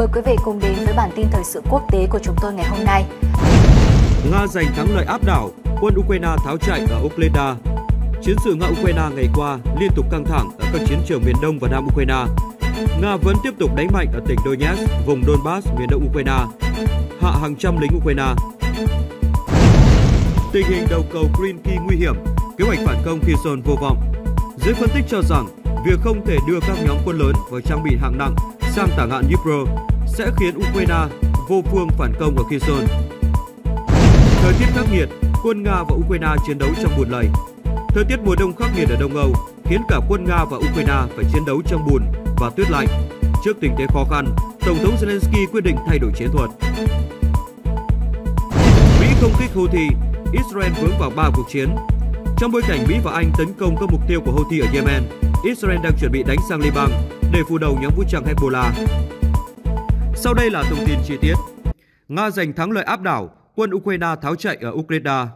Mời quý vị cùng đến với bản tin thời sự quốc tế của chúng tôi ngày hôm nay. Nga giành thắng lợi áp đảo, quân Ukraine tháo chạy ở Ukraine. Chiến sự Nga-Ukraine ngày qua liên tục căng thẳng ở các chiến trường miền Đông và Nam Ukraine. Nga vẫn tiếp tục đánh mạnh ở tỉnh Donetsk, vùng Donbass, miền đông Ukraine, hạ hàng trăm lính Ukraine. Tình hình đầu cầu Green Key nguy hiểm, kế hoạch phản công Kherson vô vọng. Giới phân tích cho rằng, việc không thể đưa các nhóm quân lớn và trang bị hạng nặng sang tả ngạn Dnipro sẽ khiến Ukraine vô phương phản công ở Kherson. Thời tiết khắc nghiệt, quân Nga và Ukraine chiến đấu trong bùn lầy. Thời tiết mùa đông khắc nghiệt ở Đông Âu khiến cả quân Nga và Ukraine phải chiến đấu trong bùn và tuyết lạnh. Trước tình thế khó khăn, Tổng thống Zelensky quyết định thay đổi chiến thuật. Mỹ không kích Houthi, Israel vướng vào 3 cuộc chiến. Trong bối cảnh Mỹ và Anh tấn công các mục tiêu của Houthi ở Yemen, Israel đang chuẩn bị đánh sang Liban để phủ đầu nhóm vũ trang Hezbollah. Sau đây là thông tin chi tiết. Nga giành thắng lợi áp đảo, quân Ukraine tháo chạy ở Ukraine.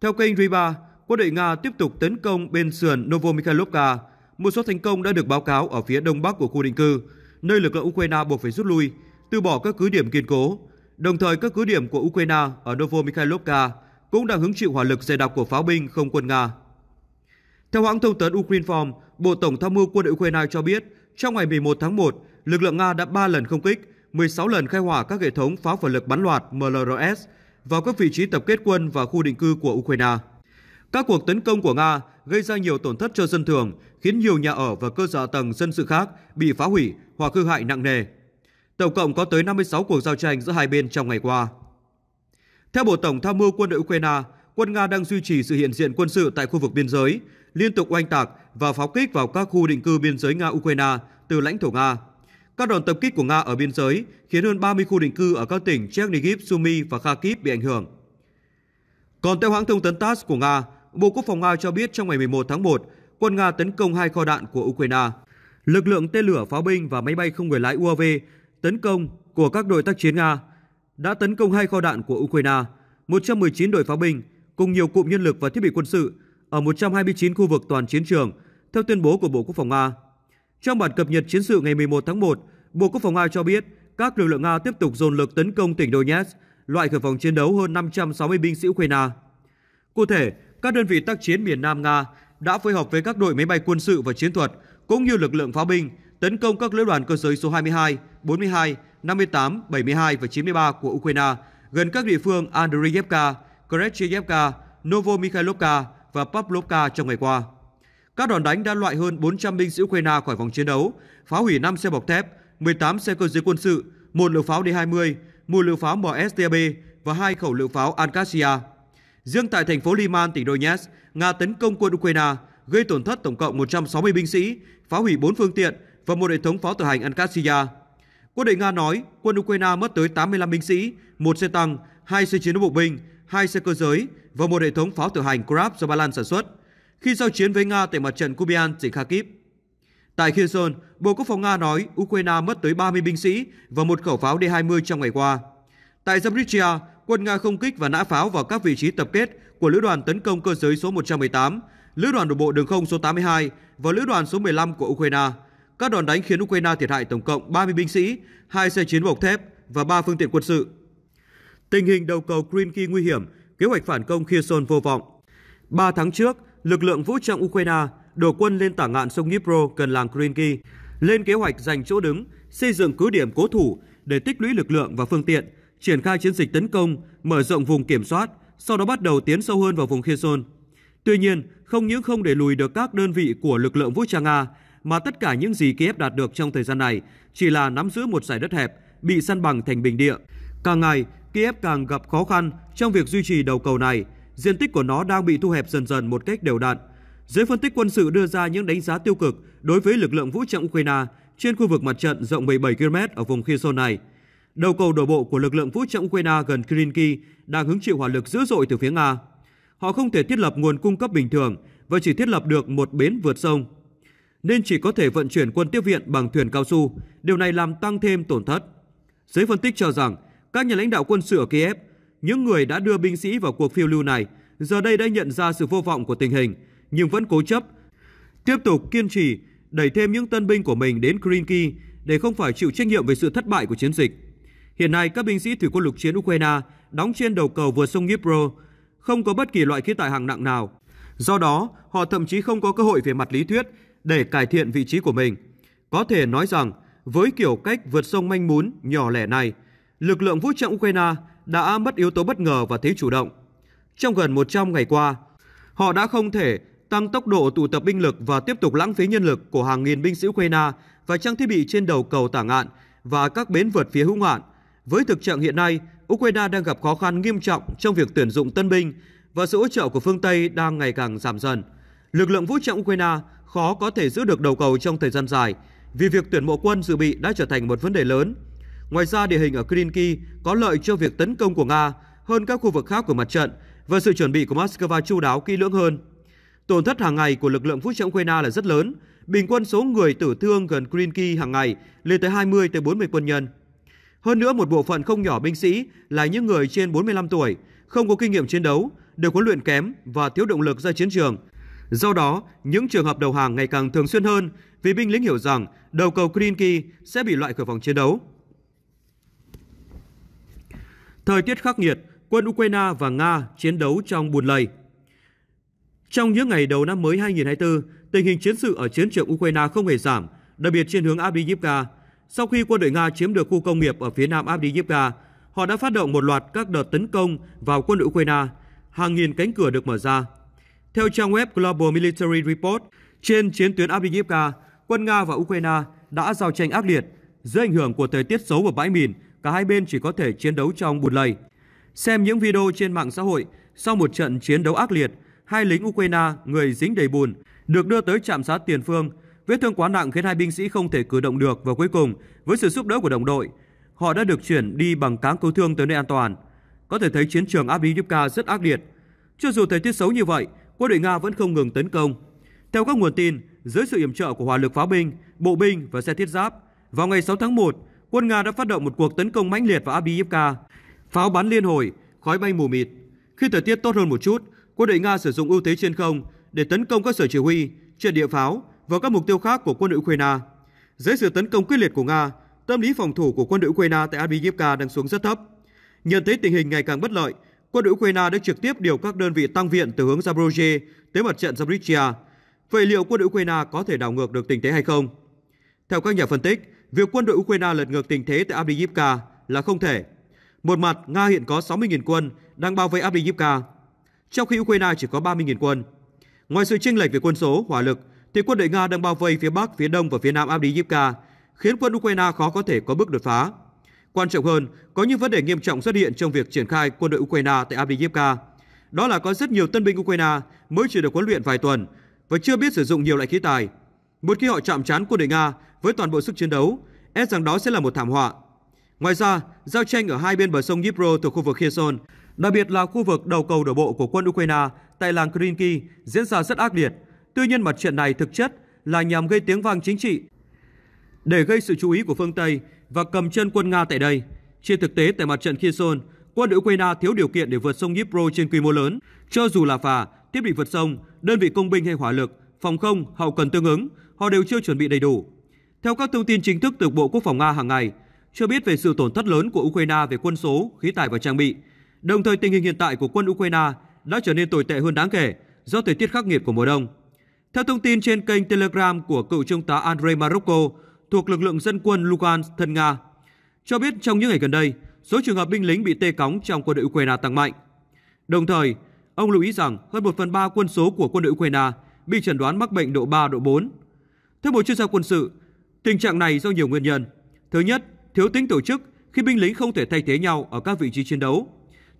Theo kênh Riba, quân đội Nga tiếp tục tấn công bên sườn Novomikhailovka. Một số thành công đã được báo cáo ở phía đông bắc của khu định cư, nơi lực lượng Ukraine buộc phải rút lui, từ bỏ các cứ điểm kiên cố. Đồng thời, các cứ điểm của Ukraine ở Novomikhailovka cũng đang hứng chịu hỏa lực dày đặc của pháo binh không quân Nga. Theo hãng thông tấn Ukrinform, Bộ Tổng tham mưu quân đội Ukraine cho biết trong ngày 11 tháng 1, lực lượng Nga đã 3 lần không kích, 16 lần khai hỏa các hệ thống pháo phản lực bắn loạt MLRS vào các vị trí tập kết quân và khu định cư của Ukraine. Các cuộc tấn công của Nga gây ra nhiều tổn thất cho dân thường, khiến nhiều nhà ở và cơ sở tầng dân sự khác bị phá hủy hoặc hư hại nặng nề. Tổng cộng có tới 56 cuộc giao tranh giữa hai bên trong ngày qua. Theo Bộ Tổng tham mưu quân đội Ukraine, quân Nga đang duy trì sự hiện diện quân sự tại khu vực biên giới, liên tục oanh tạc và pháo kích vào các khu định cư biên giới Nga-Ukraine từ lãnh thổ Nga. Các đòn tập kích của Nga ở biên giới khiến hơn 30 khu định cư ở các tỉnh Chernihiv, Sumy và Kharkiv bị ảnh hưởng. Còn theo hãng thông tấn TASS của Nga, Bộ Quốc phòng Nga cho biết trong ngày 11 tháng 1, quân Nga tấn công hai kho đạn của Ukraine. Lực lượng tên lửa pháo binh và máy bay không người lái UAV tấn công của các đội tác chiến Nga đã tấn công hai kho đạn của Ukraine, 119 đội pháo binh cùng nhiều cụm nhân lực và thiết bị quân sự ở 129 khu vực toàn chiến trường, theo tuyên bố của Bộ Quốc phòng Nga. Trong bản cập nhật chiến sự ngày 11 tháng 1, Bộ Quốc phòng Nga cho biết các lực lượng Nga tiếp tục dồn lực tấn công tỉnh Donetsk, loại khỏi phòng chiến đấu hơn 560 binh sĩ Ukraine. Cụ thể, các đơn vị tác chiến miền Nam Nga đã phối hợp với các đội máy bay quân sự và chiến thuật cũng như lực lượng pháo binh tấn công các lữ đoàn cơ giới số 22, 42, 58, 72 và 93 của Ukraine gần các địa phương Andriyevka, Krechiyevka, Novomikhailovka, và Pavlovka trong ngày qua. Các đòn đánh đã loại hơn 400 binh sĩ Ukraine khỏi vòng chiến đấu, phá hủy 5 xe bọc thép, 18 xe cơ giới quân sự, một lượng pháo D-20, một lượng pháo MSTB và hai khẩu lựu pháo Ankasia. Riêng tại thành phố Liman, tỉnh Donetsk, Nga tấn công quân Ukraine, gây tổn thất tổng cộng 160 binh sĩ, phá hủy 4 phương tiện và một hệ thống pháo tự hành Ankasia. Quân đội Nga nói quân Ukraine mất tới 85 binh sĩ, một xe tăng, hai xe chiến đấu bộ binh, hai xe cơ giới và một hệ thống pháo tự hành Grab do Ba Lan sản xuất khi giao chiến với Nga tại mặt trận Kubian, tỉnh Kharkiv. Tại Kherson, Bộ Quốc phòng Nga nói Ukraine mất tới 30 binh sĩ và một khẩu pháo D-20 trong ngày qua. Tại Zaporizhia, quân Nga không kích và nã pháo vào các vị trí tập kết của Lữ đoàn tấn công cơ giới số 118, Lữ đoàn đổ bộ đường không số 82 và Lữ đoàn số 15 của Ukraine. Các đòn đánh khiến Ukraine thiệt hại tổng cộng 30 binh sĩ, hai xe chiến bọc thép và ba phương tiện quân sự. Tình hình đầu cầu Krynky nguy hiểm, kế hoạch phản công Kherson vô vọng. 3 tháng trước, lực lượng vũ trang Ukraine đổ quân lên tả ngạn sông Dnipro gần làng Krynky, lên kế hoạch giành chỗ đứng, xây dựng cứ điểm cố thủ để tích lũy lực lượng và phương tiện, triển khai chiến dịch tấn công, mở rộng vùng kiểm soát, sau đó bắt đầu tiến sâu hơn vào vùng Kherson. Tuy nhiên, không những không để lùi được các đơn vị của lực lượng vũ trang Nga, mà tất cả những gì Kiev đạt được trong thời gian này chỉ là nắm giữ một giải đất hẹp, bị săn bằng thành bình địa. Càng ngày, Kiev càng gặp khó khăn trong việc duy trì đầu cầu này, diện tích của nó đang bị thu hẹp dần dần một cách đều đặn. Giới phân tích quân sự đưa ra những đánh giá tiêu cực đối với lực lượng vũ trang Ukraine trên khu vực mặt trận rộng 17 km ở vùng Kherson này. Đầu cầu đổ bộ của lực lượng vũ trang Ukraine gần Krinky đang hứng chịu hỏa lực dữ dội từ phía Nga. Họ không thể thiết lập nguồn cung cấp bình thường và chỉ thiết lập được một bến vượt sông, nên chỉ có thể vận chuyển quân tiếp viện bằng thuyền cao su. Điều này làm tăng thêm tổn thất. Giới phân tích cho rằng các nhà lãnh đạo quân sự ở Kiev, những người đã đưa binh sĩ vào cuộc phiêu lưu này, giờ đây đã nhận ra sự vô vọng của tình hình, nhưng vẫn cố chấp, tiếp tục kiên trì đẩy thêm những tân binh của mình đến Krinki để không phải chịu trách nhiệm về sự thất bại của chiến dịch. Hiện nay, các binh sĩ thủy quân lục chiến Ukraine đóng trên đầu cầu vượt sông Dnipro, không có bất kỳ loại khí tài hạng nặng nào. Do đó, họ thậm chí không có cơ hội về mặt lý thuyết để cải thiện vị trí của mình. Có thể nói rằng, với kiểu cách vượt sông manh mún nhỏ lẻ này, lực lượng vũ trang Ukraine đã mất yếu tố bất ngờ và thế chủ động. Trong gần 100 ngày qua, họ đã không thể tăng tốc độ tụ tập binh lực và tiếp tục lãng phí nhân lực của hàng nghìn binh sĩ Ukraine và trang thiết bị trên đầu cầu tả ngạn và các bến vượt phía hữu ngạn. Với thực trạng hiện nay, Ukraine đang gặp khó khăn nghiêm trọng trong việc tuyển dụng tân binh và sự hỗ trợ của phương Tây đang ngày càng giảm dần. Lực lượng vũ trang Ukraine khó có thể giữ được đầu cầu trong thời gian dài vì việc tuyển mộ quân dự bị đã trở thành một vấn đề lớn. Ngoài ra, địa hình ở Krynky có lợi cho việc tấn công của Nga hơn các khu vực khác của mặt trận và sự chuẩn bị của Moscow chu đáo kỹ lưỡng hơn. Tổn thất hàng ngày của lực lượng vũ trang Ukraine là rất lớn, bình quân số người tử thương gần Krynky hàng ngày lên tới 20 tới 40 quân nhân. Hơn nữa một bộ phận không nhỏ binh sĩ là những người trên 45 tuổi, không có kinh nghiệm chiến đấu, được huấn luyện kém và thiếu động lực ra chiến trường. Do đó, những trường hợp đầu hàng ngày càng thường xuyên hơn vì binh lính hiểu rằng đầu cầu Krynky sẽ bị loại khỏi vòng chiến đấu. Thời tiết khắc nghiệt, quân Ukraine và Nga chiến đấu trong buồn lầy. Trong những ngày đầu năm mới 2024, tình hình chiến sự ở chiến trường Ukraine không hề giảm, đặc biệt trên hướng Avdiivka. Sau khi quân đội Nga chiếm được khu công nghiệp ở phía nam Avdiivka, họ đã phát động một loạt các đợt tấn công vào quân đội Ukraine. Hàng nghìn cánh cửa được mở ra. Theo trang web Global Military Report, trên chiến tuyến Avdiivka, quân Nga và Ukraine đã giao tranh ác liệt dưới ảnh hưởng của thời tiết xấu và bãi mìn cả hai bên chỉ có thể chiến đấu trong bùn lầy. Xem những video trên mạng xã hội, sau một trận chiến đấu ác liệt, hai lính Ukraine, người dính đầy bùn, được đưa tới trạm xá tiền phương. Vết thương quá nặng khiến hai binh sĩ không thể cử động được và cuối cùng, với sự giúp đỡ của đồng đội, họ đã được chuyển đi bằng cáng cứu thương tới nơi an toàn. Có thể thấy chiến trường Avdiivka rất ác liệt. Cho dù thời tiết xấu như vậy, quân đội Nga vẫn không ngừng tấn công. Theo các nguồn tin, dưới sự yểm trợ của hỏa lực pháo binh, bộ binh và xe thiết giáp, vào ngày 6 tháng 1, quân Nga đã phát động một cuộc tấn công mãnh liệt vào Abiyevka. Pháo bắn liên hồi, khói bay mù mịt. Khi thời tiết tốt hơn một chút, quân đội Nga sử dụng ưu thế trên không để tấn công các sở chỉ huy, trận địa pháo và các mục tiêu khác của quân đội Ukraine. Dưới sự tấn công quyết liệt của Nga, tâm lý phòng thủ của quân đội Ukraine tại Abiyevka đang xuống rất thấp. Nhận thấy tình hình ngày càng bất lợi, quân đội Ukraine đã trực tiếp điều các đơn vị tăng viện từ hướng Zaporozhye tới mặt trận Zaporizhia. Vậy liệu quân đội Ukraine có thể đảo ngược được tình thế hay không? Theo các nhà phân tích, việc quân đội Ukraine lật ngược tình thế tại Avdiivka là không thể. Một mặt, Nga hiện có 60.000 quân đang bao vây Avdiivka, trong khi Ukraine chỉ có 30.000 quân. Ngoài sự chênh lệch về quân số, hỏa lực, thì quân đội Nga đang bao vây phía Bắc, phía Đông và phía Nam Avdiivka, khiến quân Ukraine khó có thể có bước đột phá. Quan trọng hơn, có những vấn đề nghiêm trọng xuất hiện trong việc triển khai quân đội Ukraine tại Avdiivka. Đó là có rất nhiều tân binh Ukraine mới chỉ được huấn luyện vài tuần và chưa biết sử dụng nhiều loại khí tài, một khi họ chạm trán quân đội Nga với toàn bộ sức chiến đấu, e rằng đó sẽ là một thảm họa. Ngoài ra, giao tranh ở hai bên bờ sông Dnipro thuộc khu vực Kherson, đặc biệt là khu vực đầu cầu đổ bộ của quân Ukraine tại làng Krinky diễn ra rất ác liệt. Tuy nhiên mặt trận này thực chất là nhằm gây tiếng vang chính trị để gây sự chú ý của phương Tây và cầm chân quân Nga tại đây. Trên thực tế tại mặt trận Kherson, quân Ukraine thiếu điều kiện để vượt sông Dnipro trên quy mô lớn, cho dù là phà, thiết bị vượt sông, đơn vị công binh hay hỏa lực, phòng không, hậu cần tương ứng họ đều chưa chuẩn bị đầy đủ. Theo các thông tin chính thức từ Bộ Quốc phòng Nga hàng ngày, cho biết về sự tổn thất lớn của Ukraine về quân số, khí tài và trang bị. Đồng thời tình hình hiện tại của quân Ukraine đã trở nên tồi tệ hơn đáng kể do thời tiết khắc nghiệt của mùa đông. Theo thông tin trên kênh Telegram của cựu trung tá Andrei Marokko thuộc lực lượng dân quân Lugansk thân Nga, cho biết trong những ngày gần đây, số trường hợp binh lính bị tê cóng trong quân đội Ukraine tăng mạnh. Đồng thời, ông lưu ý rằng hơn 1 phần 3 quân số của quân đội Ukraine bị chẩn đoán mắc bệnh độ 3, độ 4 theo một chuyên gia quân sự, tình trạng này do nhiều nguyên nhân. Thứ nhất, thiếu tính tổ chức khi binh lính không thể thay thế nhau ở các vị trí chiến đấu.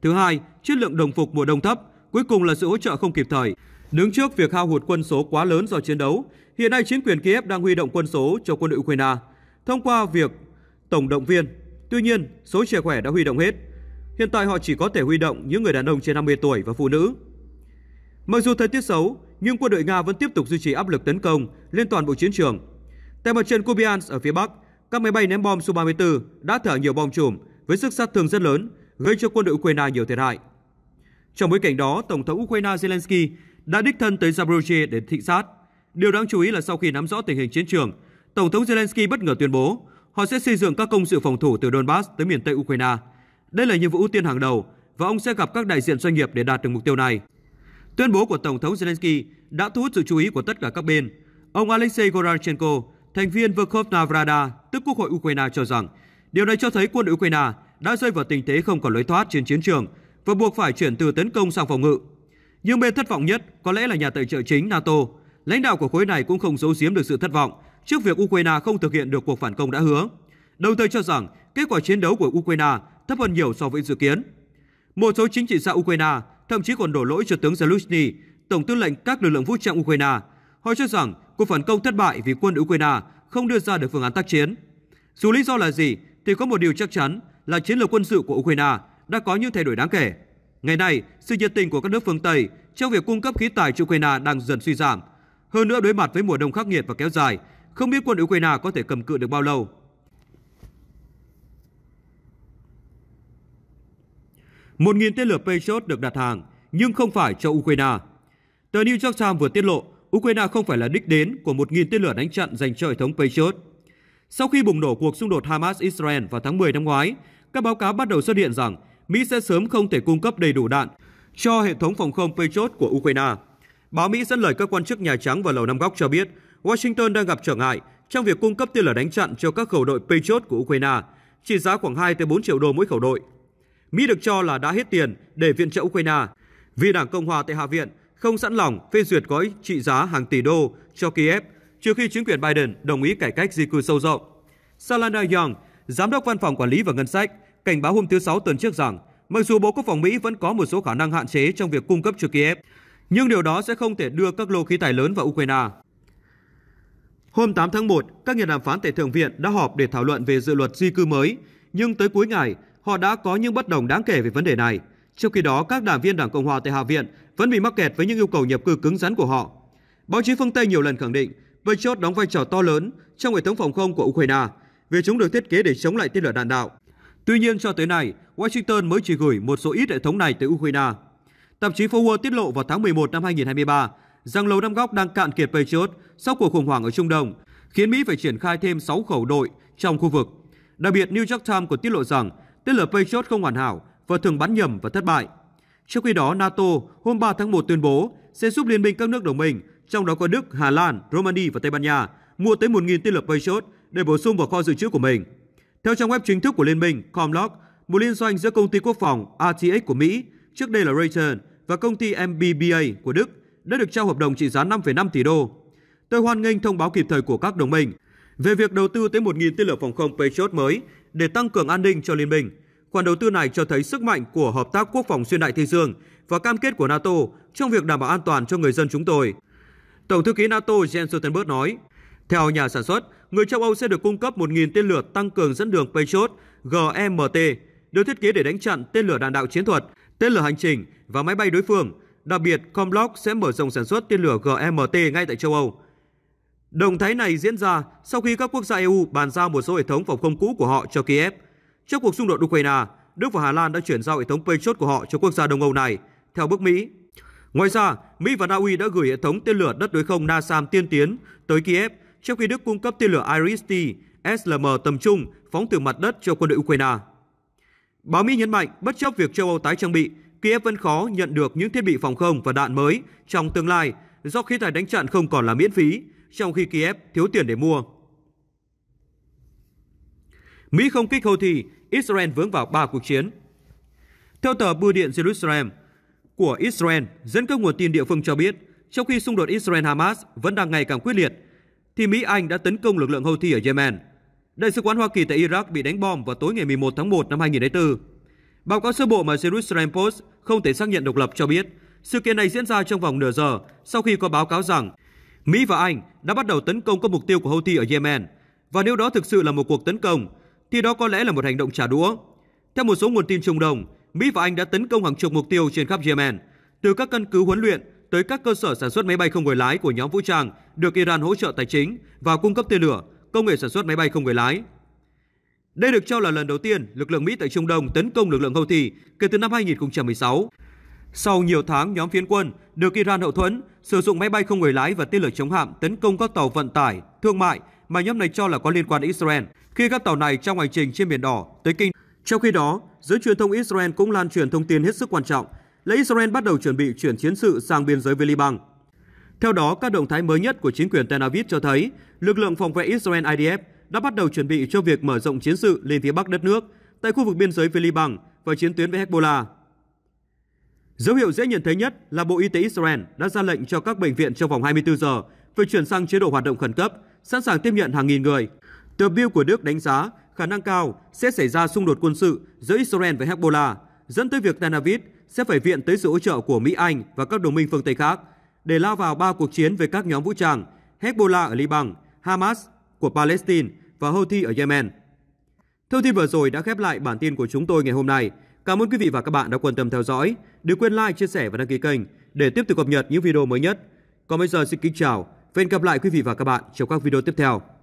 Thứ hai, chất lượng đồng phục mùa đông thấp, cuối cùng là sự hỗ trợ không kịp thời. Đứng trước việc hao hụt quân số quá lớn do chiến đấu, hiện nay chính quyền Kiev đang huy động quân số cho quân đội Ukraine thông qua việc tổng động viên. Tuy nhiên, số trẻ khỏe đã huy động hết. Hiện tại họ chỉ có thể huy động những người đàn ông trên 50 tuổi và phụ nữ. Mặc dù thời tiết xấu, nhưng quân đội Nga vẫn tiếp tục duy trì áp lực tấn công lên toàn bộ chiến trường. Tại mặt trận Kupiansk ở phía Bắc, các máy bay ném bom Su-34 đã thả nhiều bom chùm với sức sát thương rất lớn, gây cho quân đội Ukraine nhiều thiệt hại. Trong bối cảnh đó, Tổng thống Ukraine Zelensky đã đích thân tới Zaporizhia để thị sát. Điều đáng chú ý là sau khi nắm rõ tình hình chiến trường, Tổng thống Zelensky bất ngờ tuyên bố họ sẽ xây dựng các công sự phòng thủ từ Donbass tới miền Tây Ukraine. Đây là nhiệm vụ ưu tiên hàng đầu và ông sẽ gặp các đại diện doanh nghiệp để đạt được mục tiêu này. Tuyên bố của Tổng thống Zelensky đã thu hút sự chú ý của tất cả các bên. Ông Alexei Goranchenko, thành viên Verkhovna Vrada tức Quốc hội Ukraine cho rằng điều này cho thấy quân đội Ukraine đã rơi vào tình thế không còn lối thoát trên chiến trường và buộc phải chuyển từ tấn công sang phòng ngự. Nhưng bên thất vọng nhất có lẽ là nhà tài trợ chính NATO. Lãnh đạo của khối này cũng không giấu giếm được sự thất vọng trước việc Ukraine không thực hiện được cuộc phản công đã hứa, đồng thời cho rằng kết quả chiến đấu của Ukraine thấp hơn nhiều so với dự kiến. Một số chính trị gia Ukraine thậm chí còn đổ lỗi cho tướng Zelensky, tổng tư lệnh các lực lượng vũ trang Ukraine. Họ cho rằng cuộc phản công thất bại vì quân Ukraine không đưa ra được phương án tác chiến. Dù lý do là gì, thì có một điều chắc chắn là chiến lược quân sự của Ukraine đã có những thay đổi đáng kể. Ngày nay, sự nhiệt tình của các nước phương Tây trong việc cung cấp khí tài cho Ukraine đang dần suy giảm. Hơn nữa đối mặt với mùa đông khắc nghiệt và kéo dài, không biết quân Ukraine có thể cầm cự được bao lâu. 1.000 tên lửa Patriot được đặt hàng, nhưng không phải cho Ukraine. Tờ New York Times vừa tiết lộ, Ukraine không phải là đích đến của 1.000 tên lửa đánh chặn dành cho hệ thống Patriot. Sau khi bùng nổ cuộc xung đột Hamas-Israel vào tháng 10 năm ngoái, các báo cáo bắt đầu xuất hiện rằng Mỹ sẽ sớm không thể cung cấp đầy đủ đạn cho hệ thống phòng không Patriot của Ukraine. Báo Mỹ dẫn lời các quan chức Nhà Trắng và Lầu Năm Góc cho biết, Washington đang gặp trở ngại trong việc cung cấp tên lửa đánh chặn cho các khẩu đội Patriot của Ukraine, trị giá khoảng 2 tới 4 triệu đô mỗi khẩu đội. Mỹ được cho là đã hết tiền để viện trợ Ukraine vì Đảng Cộng hòa tại Hạ viện không sẵn lòng phê duyệt gói trị giá hàng tỷ đô cho Kiev trừ khi chính quyền Biden đồng ý cải cách di cư sâu rộng. Salana Young, Giám đốc Văn phòng Quản lý và Ngân sách, cảnh báo hôm thứ Sáu tuần trước rằng mặc dù Bộ Quốc phòng Mỹ vẫn có một số khả năng hạn chế trong việc cung cấp cho Kiev, nhưng điều đó sẽ không thể đưa các lô khí tài lớn vào Ukraine. Hôm 8 tháng 1, các nhà đàm phán tại Thượng viện đã họp để thảo luận về dự luật di cư mới, nhưng tới cuối ngày, họ đã có những bất đồng đáng kể về vấn đề này. Trong khi đó, các đảng viên Đảng Cộng hòa tại Hạ viện vẫn bị mắc kẹt với những yêu cầu nhập cư cứng rắn của họ. Báo chí phương Tây nhiều lần khẳng định Patriot đóng vai trò to lớn trong hệ thống phòng không của Ukraine vì chúng được thiết kế để chống lại tên lửa đạn đạo. Tuy nhiên cho tới nay, Washington mới chỉ gửi một số ít hệ thống này tới Ukraine. Tạp chí Forward tiết lộ vào tháng 11 năm 2023 rằng Lầu Năm Góc đang cạn kiệt Patriot sau cuộc khủng hoảng ở Trung Đông, khiến Mỹ phải triển khai thêm 6 khẩu đội trong khu vực. Đặc biệt, New York Times còn tiết lộ rằng tên lửa Patriot không hoàn hảo và thường bắn nhầm và thất bại. Trong khi đó, NATO hôm 3 tháng 1 tuyên bố sẽ giúp liên minh các nước đồng minh, trong đó có Đức, Hà Lan, Romania và Tây Ban Nha, mua tới 1.000 tên lửa Patriot để bổ sung vào kho dự trữ của mình. Theo trang web chính thức của liên minh Comlock, một liên doanh giữa công ty quốc phòng RTX của Mỹ, trước đây là Raytheon, và công ty MBBA của Đức đã được trao hợp đồng trị giá 5,5 tỷ đô. Tôi hoan nghênh thông báo kịp thời của các đồng minh về việc đầu tư tới 1.000 tên lửa phòng không Patriot mới để tăng cường an ninh cho liên minh. Khoản đầu tư này cho thấy sức mạnh của hợp tác quốc phòng xuyên đại Tây Dương và cam kết của NATO trong việc đảm bảo an toàn cho người dân chúng tôi. Tổng thư ký NATO Jens Stoltenberg nói, theo nhà sản xuất, người châu Âu sẽ được cung cấp 1.000 tên lửa tăng cường dẫn đường Patriot GMT, được thiết kế để đánh chặn tên lửa đạn đạo chiến thuật, tên lửa hành trình và máy bay đối phương. Đặc biệt, Comblock sẽ mở rộng sản xuất tên lửa GMT ngay tại châu Âu. Động thái này diễn ra sau khi các quốc gia EU bàn giao một số hệ thống phòng không cũ của họ cho Kiev. Trong cuộc xung đột Ukraine, Đức và Hà Lan đã chuyển giao hệ thống Patriot của họ cho quốc gia Đông Âu này, theo bước Mỹ. Ngoài ra, Mỹ và Na Uy đã gửi hệ thống tên lửa đất đối không NASAM tiên tiến tới Kiev, trong khi Đức cung cấp tên lửa Iris-T SLM tầm trung phóng từ mặt đất cho quân đội Ukraine. Báo Mỹ nhấn mạnh, bất chấp việc châu Âu tái trang bị, Kiev vẫn khó nhận được những thiết bị phòng không và đạn mới trong tương lai do khí tài đánh chặn không còn là miễn phí, trong khi Kiev thiếu tiền để mua. Mỹ không kích Houthi, Israel vướng vào ba cuộc chiến. Theo tờ Bưu điện Jerusalem của Israel, dẫn các nguồn tin địa phương cho biết, trong khi xung đột Israel-Hamas vẫn đang ngày càng quyết liệt, thì Mỹ-Anh đã tấn công lực lượng Houthi ở Yemen. Đại sứ quán Hoa Kỳ tại Iraq bị đánh bom vào tối ngày 11 tháng 1 năm 2004. Báo cáo sơ bộ mà Jerusalem Post không thể xác nhận độc lập cho biết, sự kiện này diễn ra trong vòng nửa giờ sau khi có báo cáo rằng Mỹ và Anh đã bắt đầu tấn công các mục tiêu của Houthi ở Yemen. Và nếu đó thực sự là một cuộc tấn công, thì đó có lẽ là một hành động trả đũa. Theo một số nguồn tin Trung Đông, Mỹ và Anh đã tấn công hàng chục mục tiêu trên khắp Yemen, từ các căn cứ huấn luyện tới các cơ sở sản xuất máy bay không người lái của nhóm vũ trang được Iran hỗ trợ tài chính và cung cấp tên lửa, công nghệ sản xuất máy bay không người lái. Đây được cho là lần đầu tiên lực lượng Mỹ tại Trung Đông tấn công lực lượng Houthi kể từ năm 2016 sau nhiều tháng, nhóm phiến quân được Iran hậu thuẫn sử dụng máy bay không người lái và tên lửa chống hạm tấn công các tàu vận tải, thương mại mà nhóm này cho là có liên quan đến Israel khi các tàu này trong hành trình trên biển đỏ tới Kinh. Trong khi đó, giới truyền thông Israel cũng lan truyền thông tin hết sức quan trọng là Israel bắt đầu chuẩn bị chuyển chiến sự sang biên giới với Liban. Theo đó, các động thái mới nhất của chính quyền Tel Aviv cho thấy lực lượng phòng vệ Israel IDF đã bắt đầu chuẩn bị cho việc mở rộng chiến sự lên phía bắc đất nước tại khu vực biên giới với Liban và chiến tuyến với Hezbollah. Dấu hiệu dễ nhận thấy nhất là Bộ Y tế Israel đã ra lệnh cho các bệnh viện trong vòng 24 giờ phải chuyển sang chế độ hoạt động khẩn cấp, sẵn sàng tiếp nhận hàng nghìn người. Tờ Bill của Đức đánh giá khả năng cao sẽ xảy ra xung đột quân sự giữa Israel và Hezbollah, dẫn tới việc Tel Aviv sẽ phải viện tới sự hỗ trợ của Mỹ, Anh và các đồng minh phương Tây khác để lao vào ba cuộc chiến với các nhóm vũ trang Hezbollah ở Liban, Hamas của Palestine và Houthi ở Yemen. Thông tin vừa rồi đã khép lại bản tin của chúng tôi ngày hôm nay. Cảm ơn quý vị và các bạn đã quan tâm theo dõi. Đừng quên like, chia sẻ và đăng ký kênh để tiếp tục cập nhật những video mới nhất. Còn bây giờ xin kính chào và hẹn gặp lại quý vị và các bạn trong các video tiếp theo.